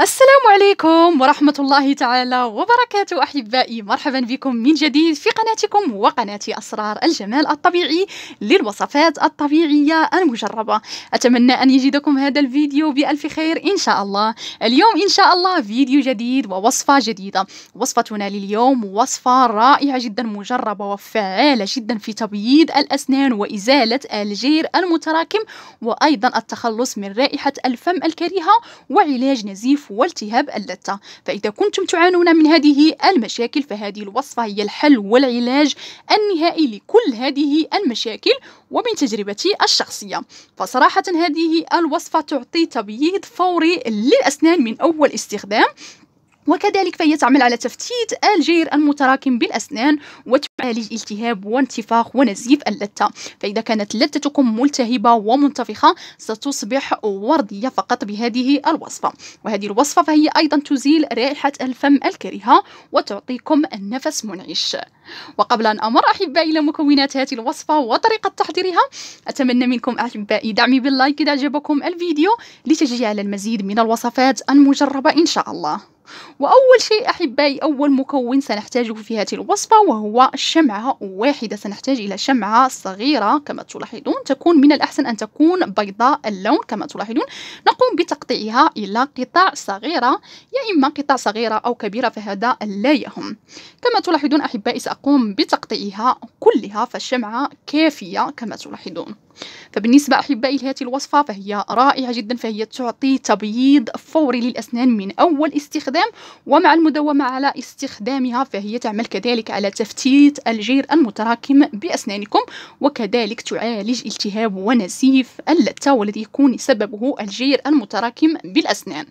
السلام عليكم ورحمة الله تعالى وبركاته أحبائي مرحبا بكم من جديد في قناتكم وقناة أسرار الجمال الطبيعي للوصفات الطبيعية المجربة أتمنى أن يجدكم هذا الفيديو بألف خير إن شاء الله اليوم إن شاء الله فيديو جديد ووصفة جديدة وصفتنا لليوم وصفة رائعة جدا مجربة وفعالة جدا في تبييض الأسنان وإزالة الجير المتراكم وأيضا التخلص من رائحة الفم الكريهة وعلاج نزيف التجفيف والتهاب اللثة فإذا كنتم تعانون من هذه المشاكل فهذه الوصفة هي الحل والعلاج النهائي لكل هذه المشاكل ومن تجربتي الشخصية فصراحة هذه الوصفة تعطي تبييض فوري للأسنان من أول استخدام وكذلك فهي تعمل على تفتيت الجير المتراكم بالأسنان وتعالج التهاب وانتفاخ ونزيف اللثة فإذا كانت لثتكم ملتهبة ومنتفخة ستصبح وردية فقط بهذه الوصفة وهذه الوصفة فهي أيضا تزيل رائحة الفم الكريهة وتعطيكم النفس منعش وقبل أن أمر أحبائي إلى مكونات هذه الوصفة وطريقة تحضيرها أتمنى منكم أحبائي دعمي باللايك إذا أعجبكم الفيديو لتشجيع على المزيد من الوصفات المجربة إن شاء الله وأول شيء أحبائي أول مكون سنحتاجه في هذه الوصفة وهو شمعة واحدة سنحتاج إلى شمعة صغيرة كما تلاحظون تكون من الأحسن أن تكون بيضاء اللون كما تلاحظون نقوم بتقطيعها إلى قطع صغيرة يا إما قطع صغيرة أو كبيرة فهذا لا يهم كما تلاحظون أحبائي سأقوم بتقطيعها كلها فالشمعة كافية كما تلاحظون فبالنسبة أحبائي لهذه الوصفة فهي رائعة جدا فهي تعطي تبييض فوري للأسنان من أول استخدام الاستخدام ومع المداومة على استخدامها فهي تعمل كذلك على تفتيت الجير المتراكم بأسنانكم وكذلك تعالج التهاب ونزيف اللثة والذي يكون سببه الجير المتراكم بالأسنان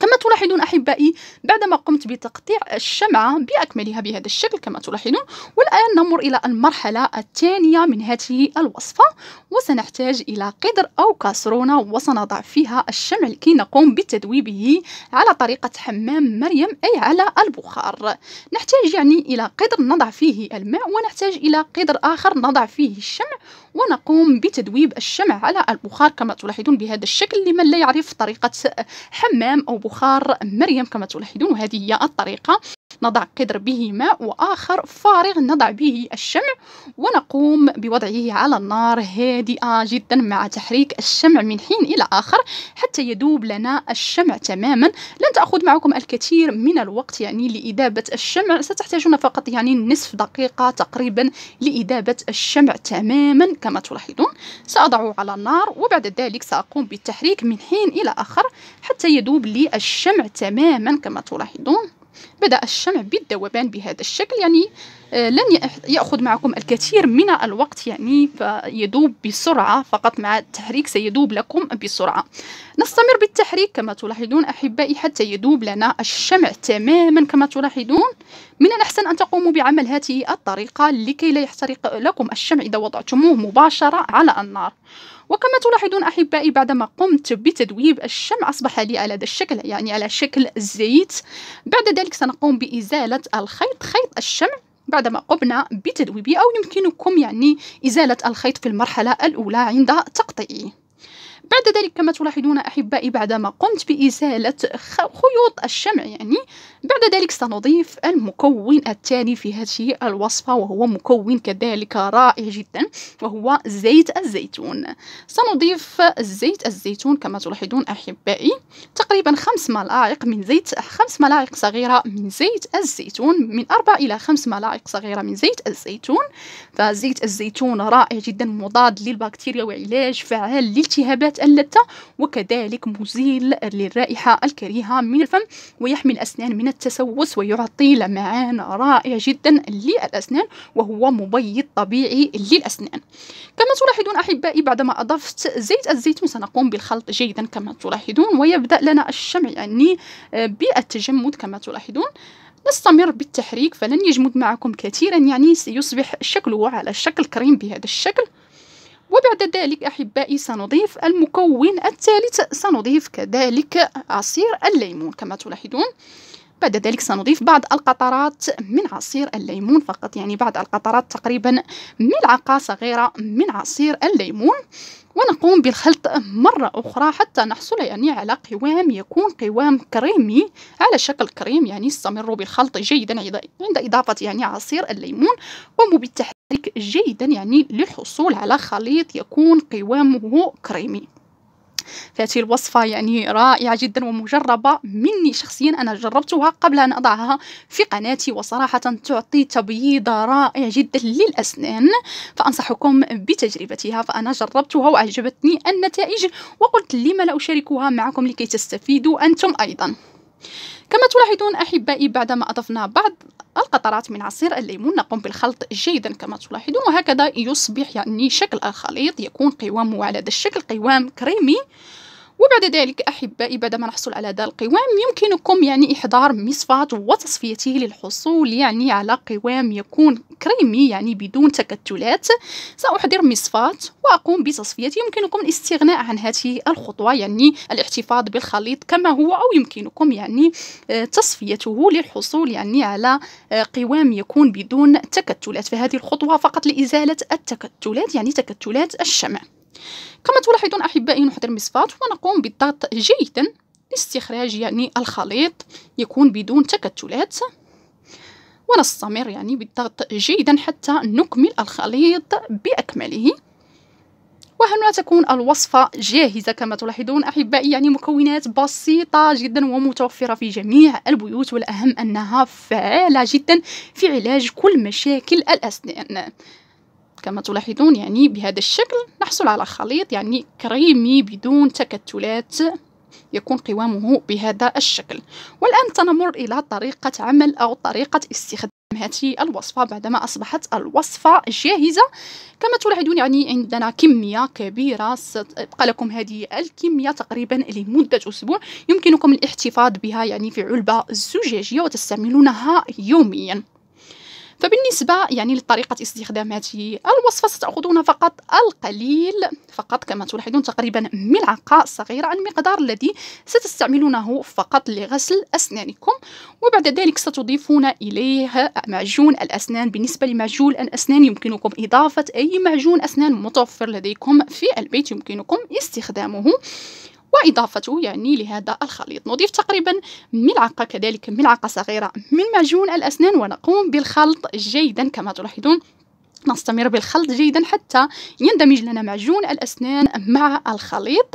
كما تلاحظون أحبائي بعدما قمت بتقطيع الشمعة بأكملها بهذا الشكل كما تلاحظون والآن نمر إلى المرحلة الثانية من هذه الوصفة وسنحتاج إلى قدر أو كاسرونة وسنضع فيها الشمع لكي نقوم بتذويبه على طريقة حمام مريم أي على البخار نحتاج يعني إلى قدر نضع فيه الماء ونحتاج إلى قدر آخر نضع فيه الشمع ونقوم بتذويب الشمع على البخار كما تلاحظون بهذا الشكل لمن لا يعرف طريقة حمام أو بخار البخار مريم كما تلاحظون وهذه هي الطريقة نضع قدر به ماء وآخر فارغ نضع به الشمع ونقوم بوضعه على النار هادئة جدا مع تحريك الشمع من حين إلى آخر حتى يدوب لنا الشمع تماما لن تأخذ معكم الكثير من الوقت يعني لإذابة الشمع ستحتاجون فقط يعني نصف دقيقة تقريبا لإذابة الشمع تماما كما تلاحظون سأضعه على النار وبعد ذلك سأقوم بالتحريك من حين إلى آخر حتى يدوب لي الشمع تماما كما تلاحظون بدأ الشمع بالذوبان بهذا الشكل يعني آه، لن يأخذ معكم الكثير من الوقت يعني فيدوب بسرعة فقط مع التحريك سيدوب لكم بسرعة نستمر بالتحريك كما تلاحظون أحبائي حتى يدوب لنا الشمع تماما كما تلاحظون من الأحسن أن تقوموا بعمل هذه الطريقة لكي لا يحترق لكم الشمع إذا وضعتموه مباشرة على النار وكما تلاحظون أحبائي بعدما قمت بتدويب الشمع أصبح لي على هذا الشكل يعني على شكل زيت بعد ذلك سنقوم بإزالة الخيط خيط الشمع بعدما قمنا بتدويبه أو يمكنكم يعني إزالة الخيط في المرحلة الأولى عند تقطيعه بعد ذلك كما تلاحظون أحبائي بعدما قمت بإزالة خيوط الشمع يعني بعد ذلك سنضيف المكون التالي في هذه الوصفة وهو مكون كذلك رائع جدا وهو زيت الزيتون سنضيف زيت الزيتون كما تلاحظون أحبائي تقريبا خمس ملاعق من زيت خمس ملاعق صغيرة من زيت الزيتون من أربع إلى خمس ملاعق صغيرة من زيت الزيتون فزيت الزيتون رائع جدا مضاد للبكتيريا وعلاج فعال لالتهابات مكسرات اللتة وكذلك مزيل للرائحة الكريهة من الفم ويحمي الأسنان من التسوس ويعطي لمعان رائع جدا للأسنان وهو مبيض طبيعي للأسنان كما تلاحظون أحبائي بعدما أضفت زيت الزيتون سنقوم بالخلط جيدا كما تلاحظون ويبدأ لنا الشمع يعني آه، بالتجمد كما تلاحظون نستمر بالتحريك فلن يجمد معكم كثيرا يعني سيصبح شكله على شكل كريم بهذا الشكل وبعد ذلك أحبائي سنضيف المكون الثالث سنضيف كذلك عصير الليمون كما تلاحظون بعد ذلك سنضيف بعض القطرات من عصير الليمون فقط يعني بعض القطرات تقريبا ملعقة صغيرة من عصير الليمون ونقوم بالخلط مرة أخرى حتى نحصل يعني على قوام يكون قوام كريمي على شكل كريم يعني استمروا بالخلط جيدا عند إضافة يعني عصير الليمون قوموا بالتحديد ذلك جيدا يعني للحصول على خليط يكون قوامه كريمي فهذه الوصفة يعني رائعة جدا ومجربة مني شخصيا أنا جربتها قبل أن أضعها في قناتي وصراحة تعطي تبييض رائع جدا للأسنان فأنصحكم بتجربتها فأنا جربتها وأعجبتني النتائج وقلت لما لا أشاركها معكم لكي تستفيدوا أنتم أيضا كما تلاحظون أحبائي بعدما أضفنا بعض القطرات من عصير الليمون نقوم بالخلط جيدا كما تلاحظون وهكذا يصبح يعني شكل الخليط يكون قوامه على هذا الشكل قوام كريمي وبعد ذلك أحبائي بعدما نحصل على هذا القوام يمكنكم يعني إحضار مصفات وتصفيته للحصول يعني على قوام يكون كريمي يعني بدون تكتلات سأحضر مصفات وأقوم بتصفيته يمكنكم الاستغناء عن هذه الخطوة يعني الاحتفاظ بالخليط كما هو أو يمكنكم يعني آه، تصفيته للحصول يعني على آه، قوام يكون بدون تكتلات فهذه الخطوة فقط لإزالة التكتلات يعني تكتلات الشمع كما تلاحظون أحبائي نحضر مصفات ونقوم بالضغط جيدا لاستخراج يعني الخليط يكون بدون تكتلات ونستمر يعني بالضغط جيدا حتى نكمل الخليط بأكمله وهنا تكون الوصفة جاهزة كما تلاحظون أحبائي يعني مكونات بسيطة جدا ومتوفرة في جميع البيوت والأهم أنها فعالة جدا في علاج كل مشاكل الأسنان كما تلاحظون يعني بهذا الشكل نحصل على خليط يعني كريمي بدون تكتلات يكون قوامه بهذا الشكل والآن سنمر إلى طريقة عمل أو طريقة استخدام هذه الوصفة بعدما أصبحت الوصفة جاهزة كما تلاحظون يعني عندنا كمية كبيرة ستبقى لكم هذه الكمية تقريبا لمدة أسبوع يمكنكم الاحتفاظ بها يعني في علبة زجاجية وتستعملونها يوميا فبالنسبة يعني لطريقة استخداماته الوصفة ستأخذون فقط القليل فقط كما تلاحظون تقريبا ملعقة صغيرة المقدار الذي ستستعملونه فقط لغسل أسنانكم وبعد ذلك ستضيفون إليه معجون الأسنان بالنسبة لمعجون الأسنان يمكنكم إضافة أي معجون أسنان متوفر لديكم في البيت يمكنكم استخدامه وإضافته يعني لهذا الخليط نضيف تقريبا ملعقة كذلك ملعقة صغيرة من معجون الأسنان ونقوم بالخلط جيدا كما تلاحظون نستمر بالخلط جيدا حتى يندمج لنا معجون الأسنان مع الخليط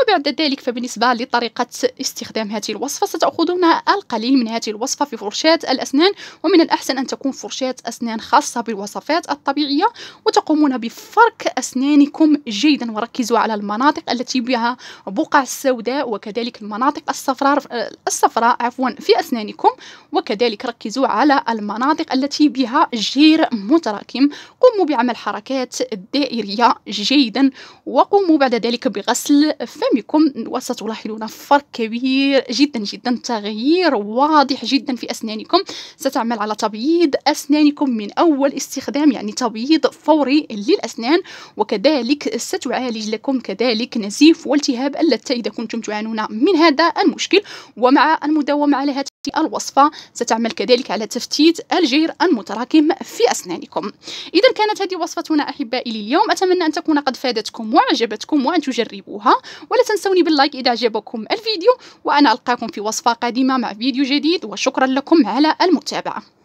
وبعد ذلك فبالنسبة لطريقة استخدام هذه الوصفة ستأخذون القليل من هذه الوصفة في فرشاة الأسنان ومن الأحسن أن تكون فرشاة أسنان خاصة بالوصفات الطبيعية وتقومون بفرك أسنانكم جيدا وركزوا على المناطق التي بها بقع سوداء وكذلك المناطق الصفراء الصفراء عفوا في أسنانكم وكذلك ركزوا على المناطق التي بها جير متراكم قوموا بعمل حركات دائرية جيدا وقوموا بعد ذلك بغسل فمكم وستلاحظون فرق كبير جدا جدا تغيير واضح جدا في أسنانكم ستعمل على تبييض أسنانكم من أول استخدام يعني تبييض فوري للأسنان وكذلك ستعالج لكم كذلك نزيف والتهاب اللثة إذا كنتم تعانون من هذا المشكل ومع المداومة على هذا الوصفة ستعمل كذلك على تفتيت الجير المتراكم في أسنانكم إذا كانت هذه وصفتنا أحبائي لليوم أتمنى أن تكون قد فادتكم وعجبتكم وأن تجربوها ولا تنسوني باللايك إذا عجبكم الفيديو وأنا ألقاكم في وصفة قادمة مع فيديو جديد وشكرا لكم على المتابعة